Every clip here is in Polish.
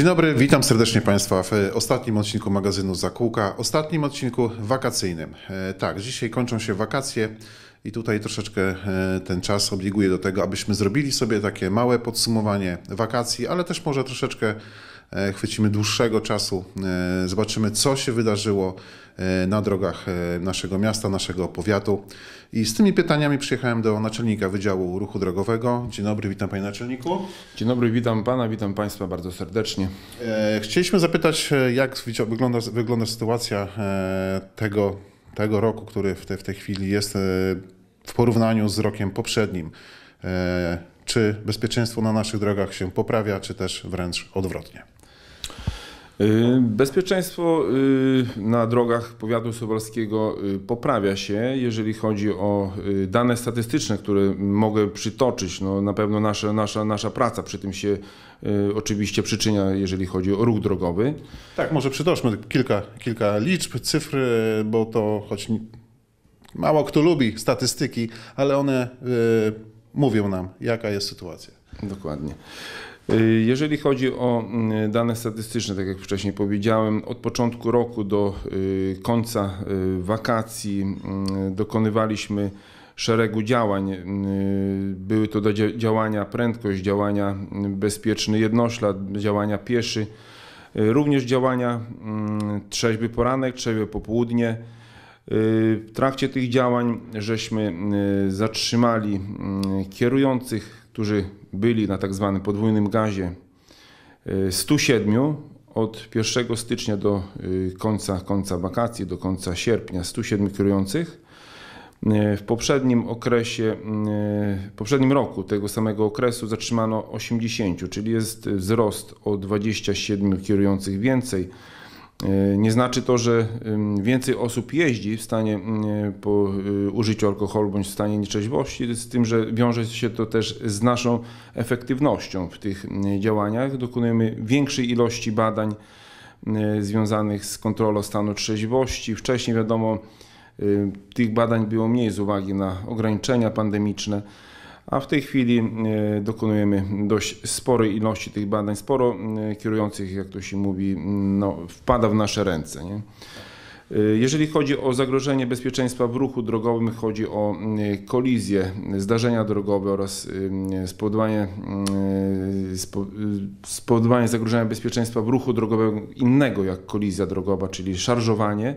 Dzień dobry, witam serdecznie Państwa w ostatnim odcinku magazynu Zakółka, ostatnim odcinku wakacyjnym. E, tak, dzisiaj kończą się wakacje i tutaj troszeczkę e, ten czas obliguje do tego, abyśmy zrobili sobie takie małe podsumowanie wakacji, ale też może troszeczkę E, chwycimy dłuższego czasu, e, zobaczymy, co się wydarzyło e, na drogach naszego miasta, naszego powiatu. I z tymi pytaniami przyjechałem do naczelnika Wydziału Ruchu Drogowego. Dzień dobry, witam panie naczelniku. Dzień dobry, witam pana, witam państwa bardzo serdecznie. Chcieliśmy zapytać, jak wygląda, wygląda sytuacja tego, tego roku, który w, te, w tej chwili jest w porównaniu z rokiem poprzednim czy bezpieczeństwo na naszych drogach się poprawia, czy też wręcz odwrotnie. Y, bezpieczeństwo y, na drogach powiatu suwalskiego y, poprawia się, jeżeli chodzi o dane statystyczne, które mogę przytoczyć. No, na pewno nasza, nasza, nasza praca przy tym się oczywiście przyczynia, jeżeli chodzi o ruch drogowy. Tak, może przytoczmy kilka, kilka liczb, cyfr, bo to choć mało kto lubi statystyki, ale one y, mówią nam, jaka jest sytuacja. Dokładnie. Y, jeżeli chodzi o mm, dane statystyczne, tak jak wcześniej powiedziałem, od początku roku do y, końca y, wakacji mm, dokonywaliśmy szeregu działań. Były to działania prędkość, działania mm, bezpieczny jednoślad, działania pieszy, również działania trzeźby poranek, trzeźby popołudnie. W trakcie tych działań żeśmy zatrzymali kierujących którzy byli na tak zwanym podwójnym gazie 107 e, od 1 stycznia do e, końca, końca wakacji, do końca sierpnia 107 kierujących. E, w poprzednim okresie, w poprzednim roku tego samego okresu zatrzymano 80, czyli jest wzrost o 27 kierujących więcej. E, nie znaczy to, że więcej osób jeździ w stanie e, po e, użyciu alkoholu bądź w stanie nietrzeźwości, z tym, że wiąże się to też z naszą efektywnością w tych działaniach. Dokonujemy większej ilości badań związanych z kontrolą stanu trzeźwości. Wcześniej wiadomo, tych badań było mniej z uwagi na ograniczenia pandemiczne. A w tej chwili e, dokonujemy dość sporej ilości tych badań, sporo e, kierujących, jak to się mówi, mm, no, wpada w nasze ręce. Nie? E, jeżeli chodzi o zagrożenie bezpieczeństwa w ruchu drogowym, chodzi o mm, kolizje, zdarzenia drogowe oraz mm, spowodowanie, spowodowanie zagrożenia bezpieczeństwa w ruchu drogowym innego jak kolizja drogowa, czyli szarżowanie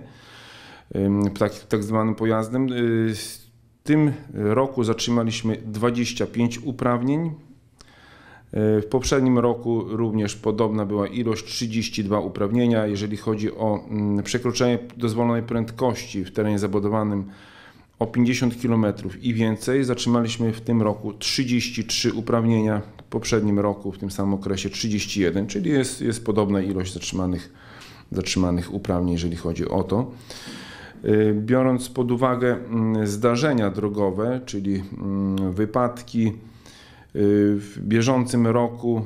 tak, tak zwanym pojazdem tym roku zatrzymaliśmy 25 uprawnień. E, w poprzednim roku również podobna była ilość 32 uprawnienia. Jeżeli chodzi o mm, przekroczenie dozwolonej prędkości w terenie zabudowanym o 50 km i więcej, zatrzymaliśmy w tym roku 33 uprawnienia, w poprzednim roku w tym samym okresie 31, czyli jest, jest podobna ilość zatrzymanych, zatrzymanych uprawnień, jeżeli chodzi o to. Y, biorąc pod uwagę mm, zdarzenia drogowe, czyli mm, wypadki, y, w bieżącym roku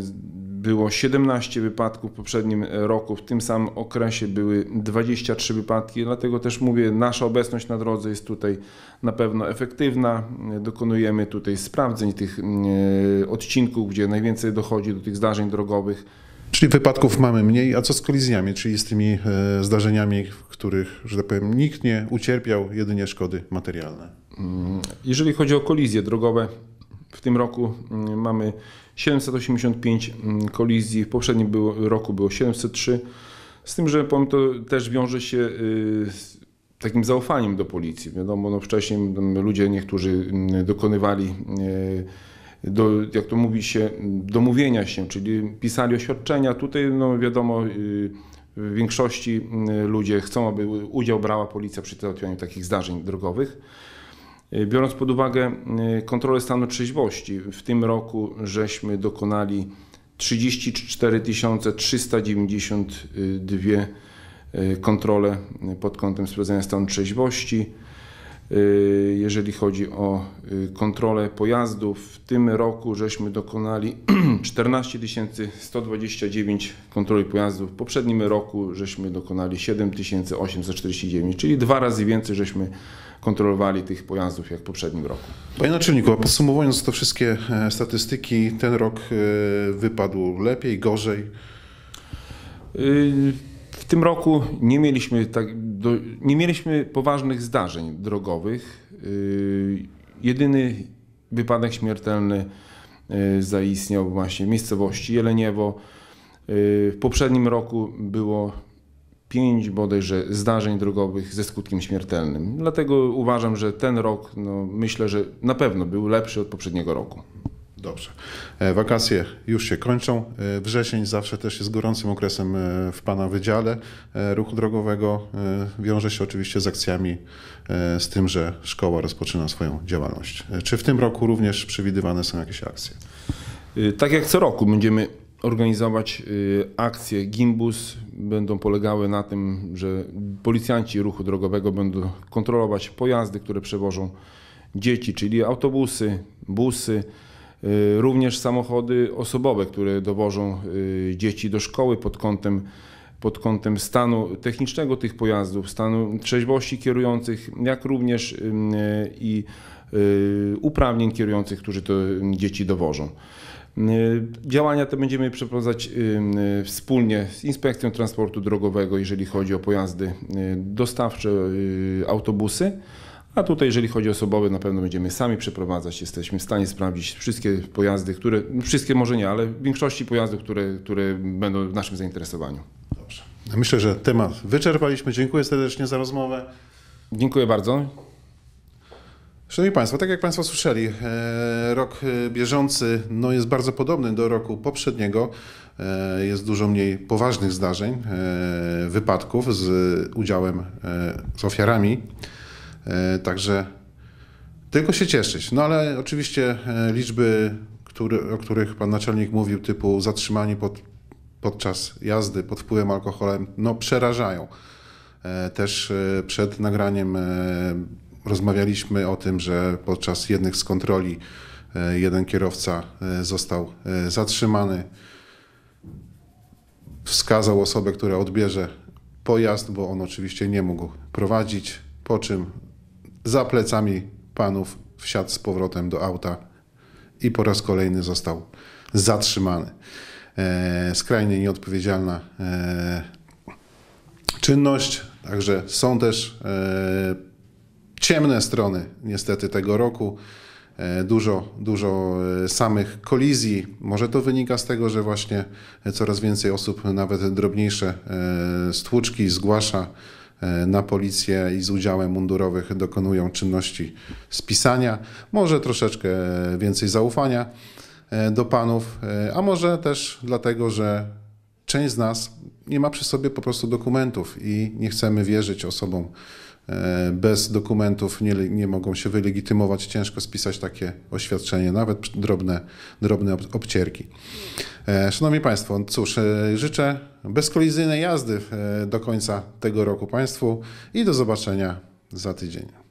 y, było 17 wypadków, w poprzednim roku w tym samym okresie były 23 wypadki, dlatego też mówię, nasza obecność na drodze jest tutaj na pewno efektywna. Dokonujemy tutaj sprawdzeń tych mm, odcinków, gdzie najwięcej dochodzi do tych zdarzeń drogowych. Czyli wypadków mamy mniej, a co z kolizjami, czyli z tymi e, zdarzeniami, w których, że tak powiem, nikt nie ucierpiał, jedynie szkody materialne? Mm, jeżeli chodzi o kolizje drogowe, w tym roku mm, mamy 785 mm, kolizji, w poprzednim roku było 703. Z tym, że powiem, to też wiąże się y, z takim zaufaniem do policji. Wiadomo, no wcześniej ludzie niektórzy dokonywali y, do, jak to mówi się, domówienia się, czyli pisali oświadczenia. Tutaj no wiadomo, y, w większości y, ludzie chcą, aby udział brała policja przy załatwianiu takich zdarzeń drogowych. Y, biorąc pod uwagę kontrolę stanu trzeźwości, w tym roku żeśmy dokonali 34 392 kontrole pod kątem sprawdzenia stanu trzeźwości. Y, jeżeli chodzi o y, kontrolę pojazdów. W tym roku żeśmy dokonali 14 129 kontroli pojazdów. W poprzednim roku żeśmy dokonali 7849, czyli dwa razy więcej żeśmy kontrolowali tych pojazdów jak w poprzednim roku. Panie Naczelniku, a podsumowując to wszystkie e, statystyki, ten rok e, wypadł lepiej, gorzej? Y w tym roku nie mieliśmy, tak, do, nie mieliśmy poważnych zdarzeń drogowych. Y, jedyny wypadek śmiertelny y, zaistniał właśnie w miejscowości Jeleniewo. Y, w poprzednim roku było pięć bodajże zdarzeń drogowych ze skutkiem śmiertelnym. Dlatego uważam, że ten rok, no, myślę, że na pewno był lepszy od poprzedniego roku. Dobrze. E, wakacje już się kończą. E, wrzesień zawsze też jest gorącym okresem e, w Pana Wydziale Ruchu Drogowego. Wiąże się oczywiście z akcjami, z tym, że szkoła rozpoczyna swoją działalność. Czy w tym roku również przewidywane są jakieś akcje? Tak jak co roku będziemy organizować akcje Gimbus. Będą polegały na tym, że policjanci ruchu drogowego będą kontrolować pojazdy, które przewożą dzieci, czyli autobusy, busy Y, również samochody osobowe, które dowożą y, dzieci do szkoły pod kątem pod kątem stanu technicznego tych pojazdów, stanu trzeźwości kierujących, jak również y, i uprawnień kierujących, którzy to dzieci dowożą. Działania te będziemy przeprowadzać wspólnie z Inspekcją Transportu Drogowego, jeżeli chodzi o pojazdy dostawcze, autobusy. A tutaj, jeżeli chodzi o osobowe, na pewno będziemy sami przeprowadzać. Jesteśmy w stanie sprawdzić wszystkie pojazdy, które, wszystkie może nie, ale w większości pojazdów, które, które będą w naszym zainteresowaniu. Dobrze. No myślę, że temat wyczerpaliśmy. Dziękuję serdecznie za rozmowę. Dziękuję bardzo. Szanowni Państwo, tak jak Państwo słyszeli, e, rok e, bieżący no, jest bardzo podobny do roku poprzedniego. E, jest dużo mniej poważnych zdarzeń, wypadków z udziałem, z ofiarami. E, także tylko się cieszyć. No ale oczywiście e, liczby, który, o których pan naczelnik mówił, typu zatrzymani pod, podczas jazdy pod wpływem alkoholem, no przerażają. E, też przed nagraniem rozmawialiśmy o tym, że podczas jednych z kontroli jeden kierowca został zatrzymany. Wskazał osobę, która odbierze pojazd, bo on oczywiście nie mógł prowadzić, po czym za plecami panów wsiadł z powrotem do auta i po raz kolejny został zatrzymany. E, skrajnie nieodpowiedzialna e, czynność, także są też e, ciemne strony niestety tego roku. E, dużo, dużo e, samych kolizji. Może to wynika z tego, że właśnie coraz więcej osób, nawet drobniejsze e, stłuczki, zgłasza E, na policję i z udziałem mundurowych dokonują czynności spisania. Może troszeczkę więcej zaufania e, do panów, e, a może też dlatego, że część z nas nie ma przy sobie po prostu dokumentów i nie chcemy wierzyć osobom E, bez dokumentów nie, nie mogą się wylegitymować, ciężko spisać takie oświadczenie, nawet drobne, drobne obcierki. E, szanowni Państwo, cóż, e, życzę bezkolizyjnej jazdy do końca tego roku Państwu i do zobaczenia za tydzień.